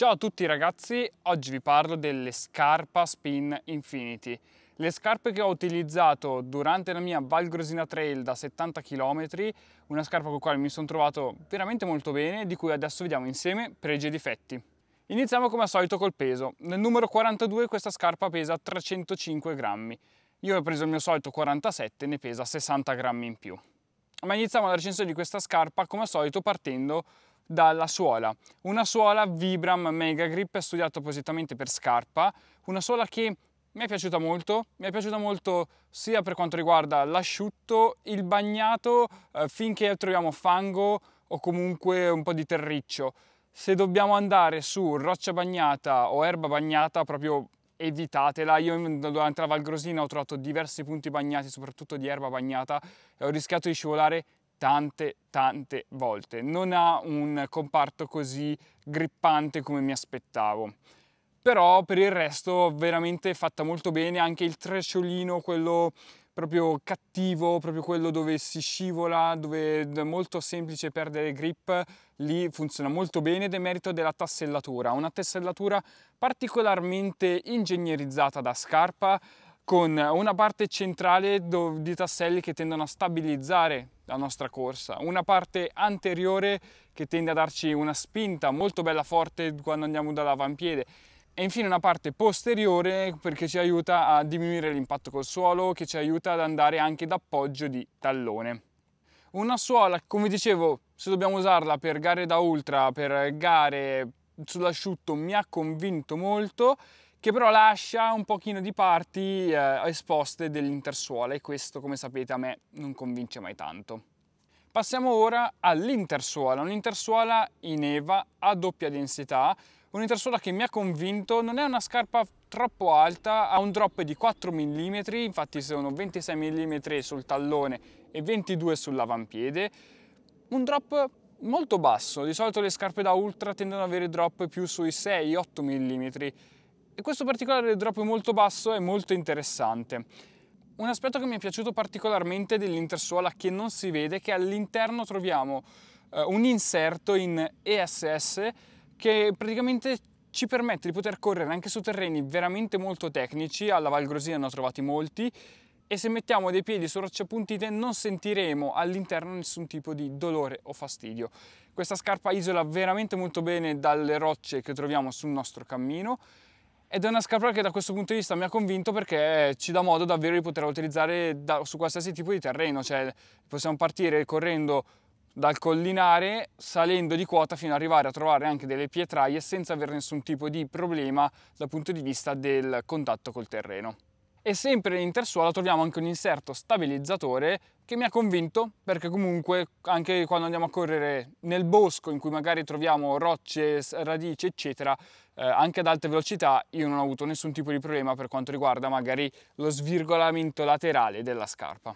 Ciao a tutti ragazzi, oggi vi parlo delle Scarpa Spin Infinity. Le scarpe che ho utilizzato durante la mia Valgrosina Trail da 70 km, una scarpa con la quale mi sono trovato veramente molto bene, di cui adesso vediamo insieme pregi e difetti. Iniziamo come al solito col peso. Nel numero 42 questa scarpa pesa 305 grammi. Io ho preso il mio solito 47, ne pesa 60 grammi in più. Ma iniziamo la recensione di questa scarpa come al solito partendo dalla suola. Una suola Vibram Mega Grip studiata appositamente per scarpa, una suola che mi è piaciuta molto, mi è piaciuta molto sia per quanto riguarda l'asciutto, il bagnato, eh, finché troviamo fango o comunque un po' di terriccio. Se dobbiamo andare su roccia bagnata o erba bagnata, proprio evitatela. Io durante la Valgrosina ho trovato diversi punti bagnati, soprattutto di erba bagnata, e ho rischiato di scivolare tante tante volte. Non ha un comparto così grippante come mi aspettavo. Però per il resto veramente fatta molto bene anche il trecciolino, quello proprio cattivo, proprio quello dove si scivola, dove è molto semplice perdere grip, lì funziona molto bene ed è merito della tassellatura, una tassellatura particolarmente ingegnerizzata da scarpa con una parte centrale di tasselli che tendono a stabilizzare la nostra corsa, una parte anteriore che tende a darci una spinta molto bella forte quando andiamo dall'avampiede e infine una parte posteriore perché ci aiuta a diminuire l'impatto col suolo, che ci aiuta ad andare anche d'appoggio di tallone. Una suola, come dicevo, se dobbiamo usarla per gare da ultra, per gare sull'asciutto, mi ha convinto molto che però lascia un pochino di parti eh, esposte dell'intersuola e questo come sapete a me non convince mai tanto. Passiamo ora all'intersuola, un'intersuola in EVA a doppia densità, un'intersuola che mi ha convinto, non è una scarpa troppo alta, ha un drop di 4 mm, infatti sono 26 mm sul tallone e 22 sull'avampiede, un drop molto basso, di solito le scarpe da ultra tendono ad avere drop più sui 6-8 mm, e questo particolare del drop molto basso è molto interessante. Un aspetto che mi è piaciuto particolarmente dell'intersuola che non si vede è che all'interno troviamo eh, un inserto in ESS che praticamente ci permette di poter correre anche su terreni veramente molto tecnici, alla Valgrosina ne ho trovati molti, e se mettiamo dei piedi su rocce appuntite non sentiremo all'interno nessun tipo di dolore o fastidio. Questa scarpa isola veramente molto bene dalle rocce che troviamo sul nostro cammino, ed è una scapola che da questo punto di vista mi ha convinto perché ci dà modo davvero di poterla utilizzare da, su qualsiasi tipo di terreno, cioè possiamo partire correndo dal collinare, salendo di quota fino ad arrivare a trovare anche delle pietraie senza avere nessun tipo di problema dal punto di vista del contatto col terreno e sempre nell'intersuola troviamo anche un inserto stabilizzatore che mi ha convinto perché comunque anche quando andiamo a correre nel bosco in cui magari troviamo rocce, radici eccetera eh, anche ad alte velocità io non ho avuto nessun tipo di problema per quanto riguarda magari lo svirgolamento laterale della scarpa.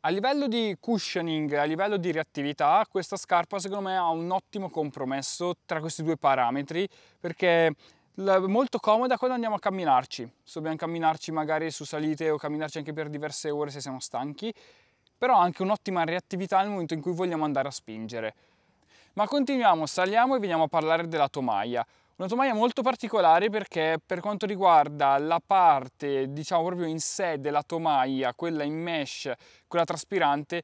A livello di cushioning, a livello di reattività, questa scarpa secondo me ha un ottimo compromesso tra questi due parametri perché molto comoda quando andiamo a camminarci. Se dobbiamo camminarci magari su salite o camminarci anche per diverse ore se siamo stanchi, però anche un'ottima reattività nel momento in cui vogliamo andare a spingere. Ma continuiamo, saliamo e veniamo a parlare della tomaia. Una tomaia molto particolare perché per quanto riguarda la parte, diciamo proprio in sé della tomaia, quella in mesh, quella traspirante,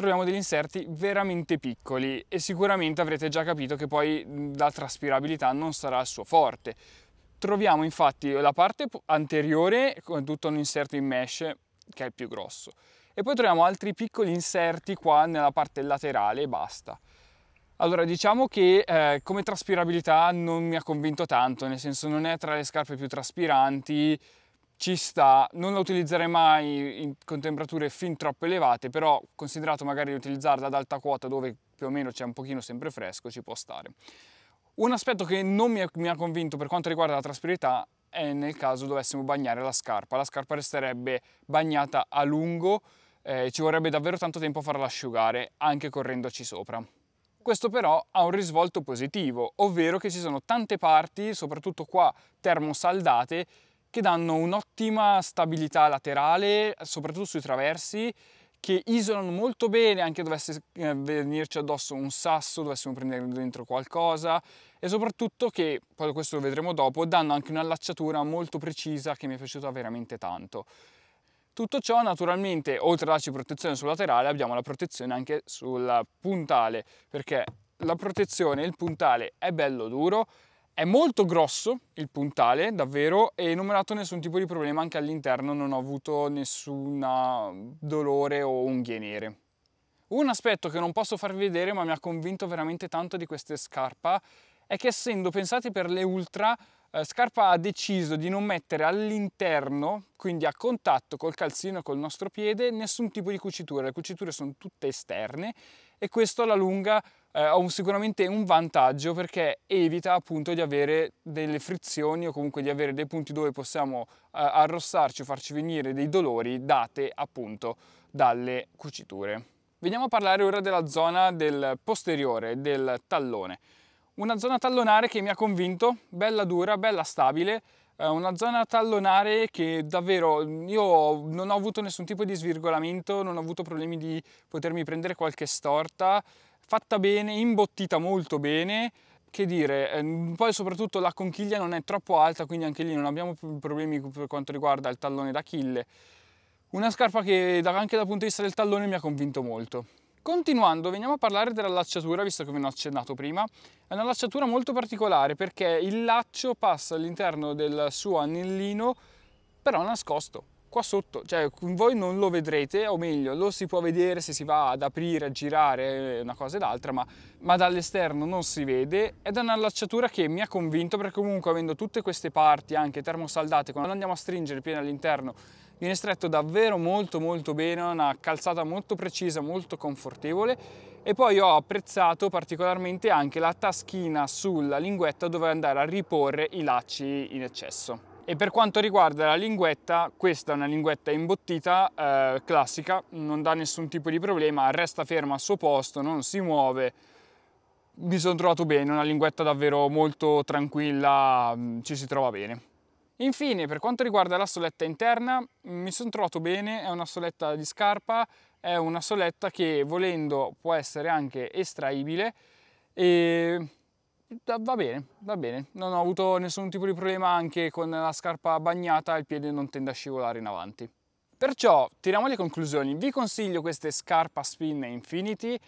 troviamo degli inserti veramente piccoli e sicuramente avrete già capito che poi la traspirabilità non sarà il suo forte. Troviamo infatti la parte anteriore con tutto un inserto in mesh che è il più grosso e poi troviamo altri piccoli inserti qua nella parte laterale e basta. Allora diciamo che eh, come traspirabilità non mi ha convinto tanto, nel senso non è tra le scarpe più traspiranti, ci sta, non la utilizzerei mai in, con temperature fin troppo elevate, però considerato magari di utilizzarla ad alta quota dove più o meno c'è un pochino sempre fresco, ci può stare. Un aspetto che non mi, è, mi ha convinto per quanto riguarda la trasparità è nel caso dovessimo bagnare la scarpa. La scarpa resterebbe bagnata a lungo, eh, ci vorrebbe davvero tanto tempo a farla asciugare, anche correndoci sopra. Questo però ha un risvolto positivo, ovvero che ci sono tante parti, soprattutto qua termosaldate, che danno un'ottima stabilità laterale, soprattutto sui traversi, che isolano molto bene anche dovesse eh, venirci addosso un sasso, dovessimo prendere dentro qualcosa e soprattutto che, poi questo lo vedremo dopo, danno anche un'allacciatura molto precisa che mi è piaciuta veramente tanto. Tutto ciò naturalmente, oltre a darci protezione sul laterale, abbiamo la protezione anche sul puntale, perché la protezione, il puntale è bello duro, è molto grosso il puntale, davvero, e non mi ha dato nessun tipo di problema anche all'interno, non ho avuto nessun dolore o unghie nere. Un aspetto che non posso farvi vedere ma mi ha convinto veramente tanto di queste scarpa è che essendo pensate per le ultra, eh, Scarpa ha deciso di non mettere all'interno, quindi a contatto col calzino e col nostro piede, nessun tipo di cucitura. Le cuciture sono tutte esterne e questo alla lunga eh, ha un, sicuramente un vantaggio perché evita appunto di avere delle frizioni o comunque di avere dei punti dove possiamo eh, arrossarci o farci venire dei dolori date appunto dalle cuciture. Veniamo a parlare ora della zona del posteriore, del tallone. Una zona tallonare che mi ha convinto, bella dura, bella stabile, è eh, una zona tallonare che davvero io non ho avuto nessun tipo di svirgolamento, non ho avuto problemi di potermi prendere qualche storta, fatta bene, imbottita molto bene, che dire, ehm, poi soprattutto la conchiglia non è troppo alta, quindi anche lì non abbiamo problemi per quanto riguarda il tallone d'Achille. Una scarpa che anche dal punto di vista del tallone mi ha convinto molto. Continuando, veniamo a parlare dell'allacciatura, visto che ve ne ho accennato prima. È una lacciatura molto particolare perché il laccio passa all'interno del suo anellino, però nascosto, qua sotto. Cioè, voi non lo vedrete, o meglio, lo si può vedere se si va ad aprire, a girare, eh, una cosa ed altra, ma, ma dall'esterno non si vede. Ed è una lacciatura che mi ha convinto perché comunque avendo tutte queste parti anche termosaldate, quando andiamo a stringere il all'interno viene stretto davvero molto molto bene, ha una calzata molto precisa, molto confortevole e poi ho apprezzato particolarmente anche la taschina sulla linguetta dove andare a riporre i lacci in eccesso. E per quanto riguarda la linguetta, questa è una linguetta imbottita, eh, classica, non dà nessun tipo di problema, resta ferma al suo posto, non si muove. Mi sono trovato bene, una linguetta davvero molto tranquilla, mm, ci si trova bene. Infine, per quanto riguarda la soletta interna, mi sono trovato bene, è una soletta di scarpa, è una soletta che volendo può essere anche estraibile e va bene, va bene. Non ho avuto nessun tipo di problema anche con la scarpa bagnata, il piede non tende a scivolare in avanti. Perciò, tiriamo le conclusioni. Vi consiglio queste scarpa Spin Infinity,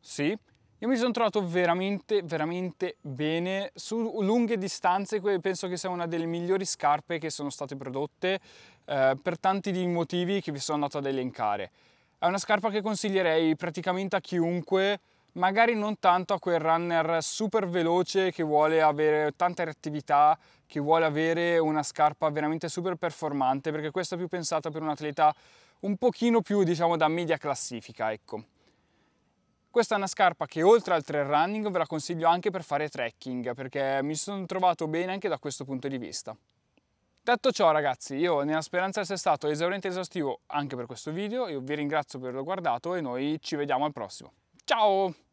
sì, io mi sono trovato veramente, veramente bene su lunghe distanze, penso che sia una delle migliori scarpe che sono state prodotte eh, per tanti di motivi che vi sono andato ad elencare. È una scarpa che consiglierei praticamente a chiunque, magari non tanto a quel runner super veloce che vuole avere tanta reattività, che vuole avere una scarpa veramente super performante, perché questa è più pensata per un atleta un pochino più diciamo da media classifica, ecco. Questa è una scarpa che oltre al trail running ve la consiglio anche per fare trekking perché mi sono trovato bene anche da questo punto di vista. Detto ciò ragazzi, io nella speranza di essere stato esauriente e esaustivo anche per questo video, io vi ringrazio per averlo guardato e noi ci vediamo al prossimo. Ciao!